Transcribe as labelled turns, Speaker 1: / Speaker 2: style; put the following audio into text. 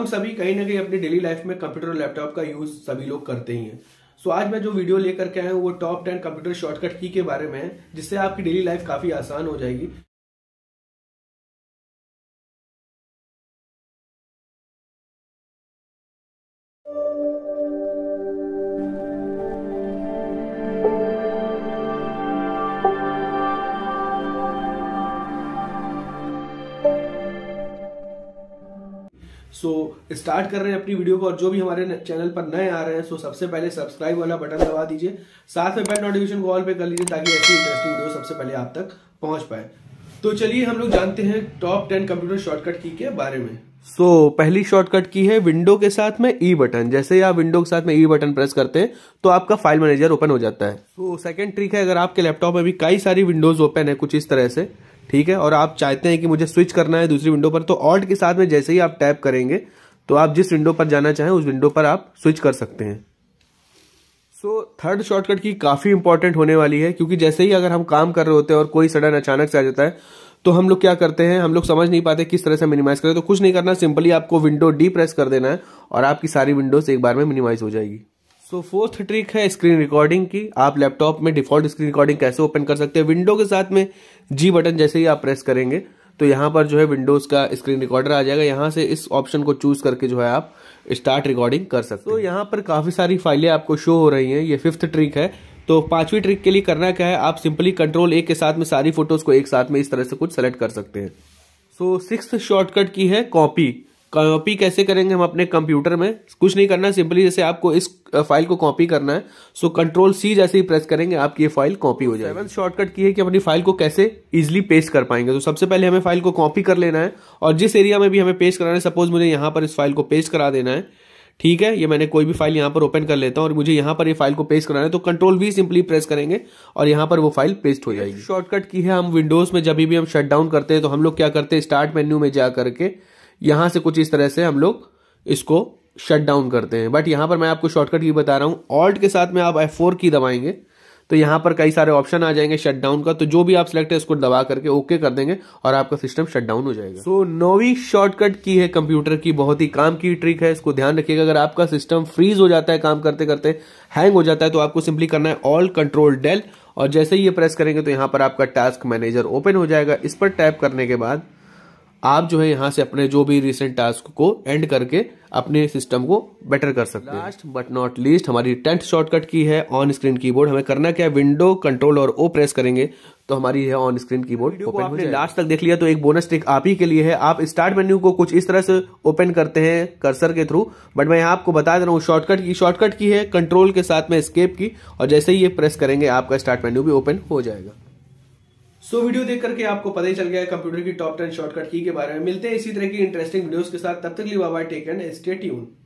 Speaker 1: हम सभी कहीं ना कहीं अपनी डेली लाइफ में कंप्यूटर और लैपटॉप का यूज़ सभी लोग करते ही हैं सो so, आज मैं जो वीडियो लेकर के आया हूँ वो टॉप टेन कंप्यूटर शॉर्टकट की के बारे में है जिससे आपकी डेली लाइफ काफ़ी आसान हो जाएगी सो so, स्टार्ट कर रहे हैं अपनी वीडियो को और जो भी हमारे चैनल पर नए आ रहे हैं सो so, सबसे पहले सब्सक्राइब वाला बटन दबा दीजिए साथ में बेल नोटिफिकेशन कॉल पे कर लीजिए ताकि ऐसी इंटरेस्टिंग वीडियो सबसे पहले आप तक पहुंच पाए तो चलिए हम लोग जानते हैं टॉप टेन कंप्यूटर शॉर्टकट की के बारे में सो so, पहली शॉर्टकट की है विंडो के साथ में ई e बटन जैसे ही आप विंडो के साथ में ई e बटन प्रेस करते हैं तो आपका फाइल मैनेजर ओपन हो जाता है तो सेकंड ट्रिक है अगर आपके लैपटॉप में भी कई सारी विंडोज ओपन है कुछ इस तरह से ठीक है और आप चाहते हैं कि मुझे स्विच करना है दूसरी विंडो पर तो ऑल्ट के साथ में जैसे ही आप टैप करेंगे तो आप जिस विंडो पर जाना चाहें उस विंडो पर आप स्विच कर सकते हैं सो थर्ड शॉर्टकट की काफ़ी इंपॉर्टेंट होने वाली है क्योंकि जैसे ही अगर हम काम कर रहे होते हैं और कोई सडन अचानक से आ जाता है तो हम लोग क्या करते हैं हम लोग समझ नहीं पाते किस तरह से मिनिमाइज करें तो कुछ नहीं करना सिंपली आपको विंडो डी प्रेस कर देना है और आपकी सारी विंडोज एक बार में मिनिमाइज हो जाएगी सो फोर्थ ट्रिक है स्क्रीन रिकॉर्डिंग की आप लैपटॉप में डिफॉल्ट स्क्रीन रिकॉर्डिंग कैसे ओपन कर सकते हैं विंडो के साथ में जी बटन जैसे ही आप प्रेस करेंगे तो यहाँ पर जो है विंडोज़ का स्क्रीन रिकॉर्डर आ जाएगा यहाँ से इस ऑप्शन को चूज़ करके जो है आप स्टार्ट रिकॉर्डिंग कर सकते हो तो यहाँ पर काफ़ी सारी फाइलें आपको शो हो रही हैं ये फिफ्थ ट्रिक है तो पांचवी ट्रिक के लिए करना क्या है आप सिंपली कंट्रोल ए के साथ में सारी फोटोज़ को एक साथ में इस तरह से कुछ सेलेक्ट कर सकते हैं सो सिक्स शॉर्टकट की है कॉपी कॉपी कैसे करेंगे हम अपने कंप्यूटर में कुछ नहीं करना सिंपली जैसे आपको इस फाइल को कॉपी करना है सो कंट्रोल सी जैसे ही प्रेस करेंगे आपकी ये फाइल कॉपी हो जाएगी शॉर्टकट की है कि अपनी फाइल को कैसे इजिली पेस्ट कर पाएंगे तो सबसे पहले हमें फाइल को कॉपी कर लेना है और जिस एरिया में भी हमें पेस्ट कराना है सपोज मुझे यहाँ पर इस फाइल को पेस्ट करा देना है ठीक है ये मैंने कोई भी फाइल यहाँ पर ओपन कर लेता हूँ और मुझे यहाँ पर ये फाइल को पेस्ट कराना है तो कंट्रोल वी सिंपली प्रेस करेंगे और यहाँ पर वो फाइल पेस्ट हो जाएगी शॉर्टकट की है हम विंडोज में जब भी हम शट डाउन करते हैं तो हम लोग क्या करते हैं स्टार्ट मेन्यू में जा करके यहां से कुछ इस तरह से हम लोग इसको शट डाउन करते हैं बट यहां पर मैं आपको शॉर्टकट की बता रहा हूं ऑल्ट के साथ में आप एफ फोर की दबाएंगे तो यहां पर कई सारे ऑप्शन आ जाएंगे शट डाउन का तो जो भी आप सिलेक्ट है उसको दबा करके ओके कर देंगे और आपका सिस्टम शट डाउन हो जाएगा सो so, नोवी शॉर्टकट की है कंप्यूटर की बहुत ही काम की ट्रिक है इसको ध्यान रखिएगा अगर आपका सिस्टम फ्रीज हो जाता है काम करते करते हैंग हो जाता है तो आपको सिंपली करना है ऑल कंट्रोल डेल और जैसे ही ये प्रेस करेंगे तो यहां पर आपका टास्क मैनेजर ओपन हो जाएगा इस पर टैप करने के बाद आप जो है यहाँ से अपने जो भी रिसेंट टास्क को एंड करके अपने सिस्टम को बेटर कर सकते हैं लास्ट बट नॉट लीस्ट हमारी टेंथ शॉर्टकट की है ऑन स्क्रीन कीबोर्ड हमें करना क्या है विंडो कंट्रोल और ओ प्रेस करेंगे तो हमारी है ऑन स्क्रीन कीबोर्ड ओपन आपने लास्ट तक देख लिया तो एक बोनस ट्रिक आप ही के लिए है आप स्टार्ट मेन्यू को कुछ इस तरह से ओपन करते हैं कर्सर के थ्रू बट मैं आपको बता दे रहा हूँ शॉर्टकट की शॉर्टकट की है कंट्रोल के साथ में स्केप की और जैसे ही ये प्रेस करेंगे आपका स्टार्ट मेन्यू भी ओपन हो जाएगा सो so, वीडियो देख करके आपको पता ही चल गया है कंप्यूटर की टॉप टेन शॉर्टकट की के बारे में मिलते हैं इसी तरह की इंटरेस्टिंग वीडियोस के साथ तब तक लिए Baba tech and stay tune